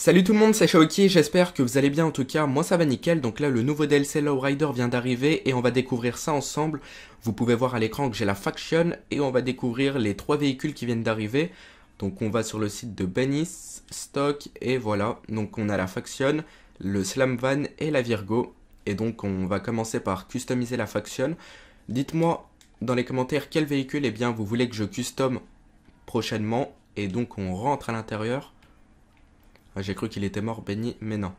Salut tout le monde, c'est Shaoki, j'espère que vous allez bien en tout cas, moi ça va nickel, donc là le nouveau DLC Lowrider vient d'arriver et on va découvrir ça ensemble. Vous pouvez voir à l'écran que j'ai la faction et on va découvrir les trois véhicules qui viennent d'arriver. Donc on va sur le site de Bennis, Stock et voilà, donc on a la faction, le Slam Van et la Virgo. Et donc on va commencer par customiser la faction. Dites-moi dans les commentaires quel véhicule eh bien, vous voulez que je custom prochainement et donc on rentre à l'intérieur. Ah, j'ai cru qu'il était mort, béni, mais non.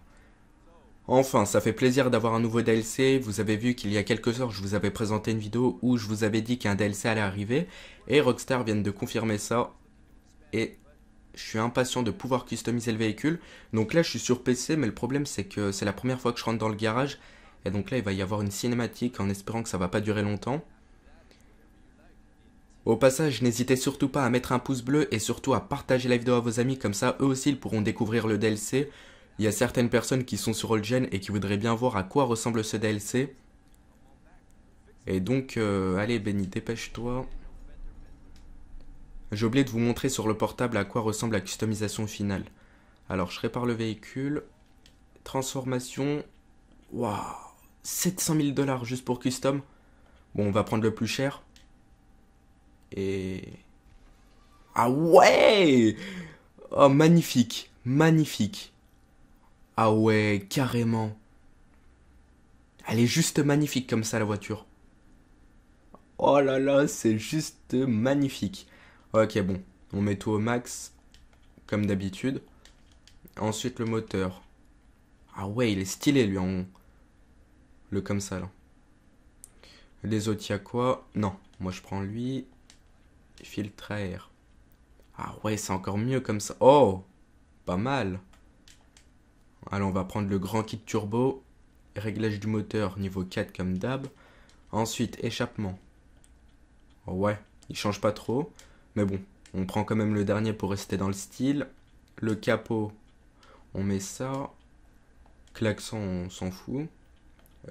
Enfin, ça fait plaisir d'avoir un nouveau DLC. Vous avez vu qu'il y a quelques heures, je vous avais présenté une vidéo où je vous avais dit qu'un DLC allait arriver. Et Rockstar vient de confirmer ça. Et je suis impatient de pouvoir customiser le véhicule. Donc là, je suis sur PC, mais le problème, c'est que c'est la première fois que je rentre dans le garage. Et donc là, il va y avoir une cinématique en espérant que ça va pas durer longtemps. Au passage, n'hésitez surtout pas à mettre un pouce bleu et surtout à partager la vidéo à vos amis, comme ça eux aussi ils pourront découvrir le DLC. Il y a certaines personnes qui sont sur Gen et qui voudraient bien voir à quoi ressemble ce DLC. Et donc, euh, allez Benny, dépêche-toi. J'ai oublié de vous montrer sur le portable à quoi ressemble la customisation finale. Alors, je répare le véhicule. Transformation. Waouh 700 000 dollars juste pour custom. Bon, on va prendre le plus cher. Et... Ah ouais Oh, magnifique, magnifique. Ah ouais, carrément. Elle est juste magnifique comme ça, la voiture. Oh là là, c'est juste magnifique. Ok, bon, on met tout au max, comme d'habitude. Ensuite, le moteur. Ah ouais, il est stylé, lui, en... Le comme ça, là. Les autres, il y a quoi Non, moi, je prends lui filtre air. Ah ouais, c'est encore mieux comme ça. Oh, pas mal. Allez, on va prendre le grand kit turbo. Réglage du moteur niveau 4 comme d'hab. Ensuite, échappement. ouais, il change pas trop. Mais bon, on prend quand même le dernier pour rester dans le style. Le capot, on met ça. Klaxon, on s'en fout.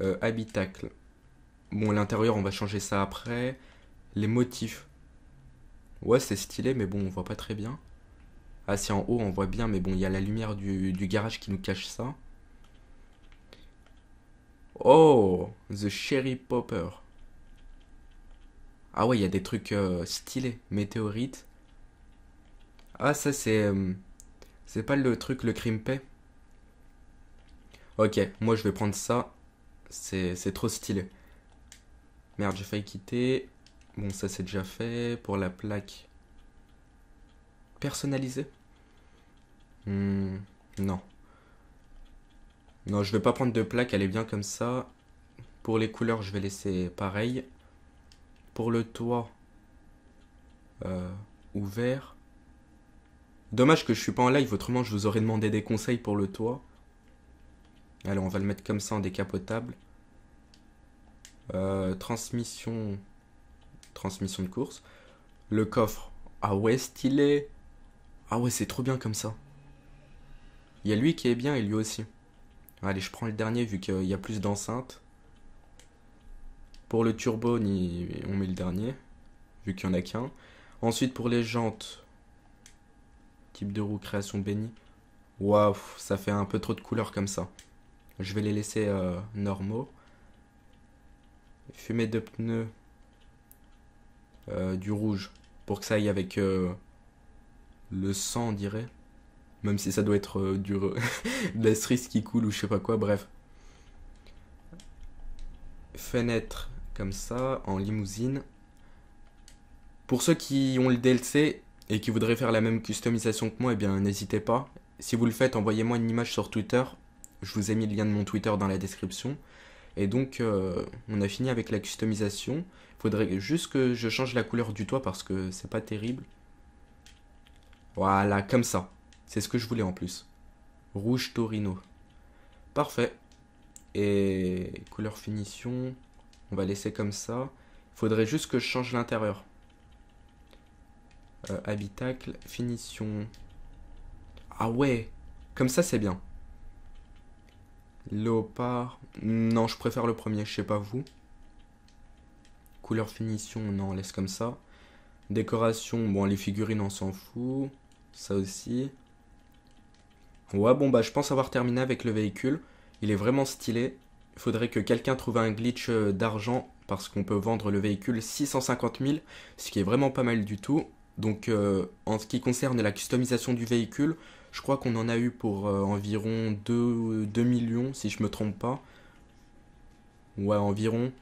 Euh, habitacle. Bon, l'intérieur, on va changer ça après. Les motifs, Ouais, c'est stylé, mais bon, on voit pas très bien. Ah, si en haut, on voit bien, mais bon, il y a la lumière du, du garage qui nous cache ça. Oh, The Cherry Popper. Ah ouais, il y a des trucs euh, stylés. météorites. Ah, ça, c'est... Euh, c'est pas le truc, le crimpé Ok, moi, je vais prendre ça. C'est trop stylé. Merde, j'ai failli quitter. Bon, ça c'est déjà fait. Pour la plaque personnalisée hmm, Non. Non, je vais pas prendre de plaque, elle est bien comme ça. Pour les couleurs, je vais laisser pareil. Pour le toit, euh, ouvert. Dommage que je suis pas en live, autrement je vous aurais demandé des conseils pour le toit. Alors on va le mettre comme ça en décapotable. Euh, transmission transmission de course. Le coffre, ah ouais, stylé. Ah ouais, c'est trop bien comme ça. Il y a lui qui est bien et lui aussi. Allez, je prends le dernier vu qu'il y a plus d'enceintes. Pour le turbo, on met le dernier, vu qu'il n'y en a qu'un. Ensuite, pour les jantes, type de roue création bénie. Waouh, ça fait un peu trop de couleurs comme ça. Je vais les laisser euh, normaux. Fumée de pneus, euh, du rouge pour que ça aille avec euh, le sang, on dirait. Même si ça doit être euh, du de la cerise qui coule ou je sais pas quoi, bref. Fenêtre comme ça, en limousine. Pour ceux qui ont le DLC et qui voudraient faire la même customisation que moi, eh bien n'hésitez pas. Si vous le faites, envoyez-moi une image sur Twitter. Je vous ai mis le lien de mon Twitter dans la description. Et donc, euh, on a fini avec la customisation. Il faudrait juste que je change la couleur du toit parce que c'est pas terrible. Voilà, comme ça. C'est ce que je voulais en plus. Rouge Torino. Parfait. Et couleur finition, on va laisser comme ça. Il faudrait juste que je change l'intérieur. Euh, habitacle, finition. Ah ouais, comme ça c'est bien. Léopard. Non, je préfère le premier, je sais pas vous. Couleur finition, non, on laisse comme ça. Décoration, bon, les figurines, on s'en fout. Ça aussi. Ouais, bon, bah, je pense avoir terminé avec le véhicule. Il est vraiment stylé. Il faudrait que quelqu'un trouve un glitch euh, d'argent parce qu'on peut vendre le véhicule 650 000, ce qui est vraiment pas mal du tout. Donc, euh, en ce qui concerne la customisation du véhicule, je crois qu'on en a eu pour euh, environ 2, millions, si je me trompe pas. Ouais, environ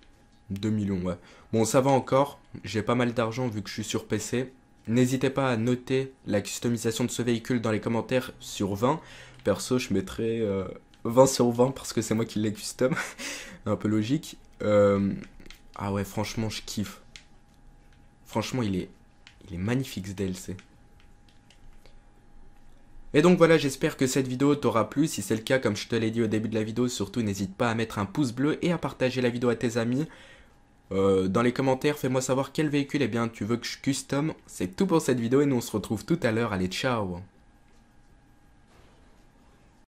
2 millions, ouais. Bon, ça va encore. J'ai pas mal d'argent vu que je suis sur PC. N'hésitez pas à noter la customisation de ce véhicule dans les commentaires sur 20. Perso, je mettrai 20 euh, sur 20 parce que c'est moi qui l'ai custom. Un peu logique. Euh, ah ouais, franchement, je kiffe. Franchement, il est, il est magnifique ce DLC. Et donc voilà, j'espère que cette vidéo t'aura plu. Si c'est le cas, comme je te l'ai dit au début de la vidéo, surtout n'hésite pas à mettre un pouce bleu et à partager la vidéo à tes amis. Euh, dans les commentaires, fais-moi savoir quel véhicule eh bien, tu veux que je custom. C'est tout pour cette vidéo et nous on se retrouve tout à l'heure. Allez, ciao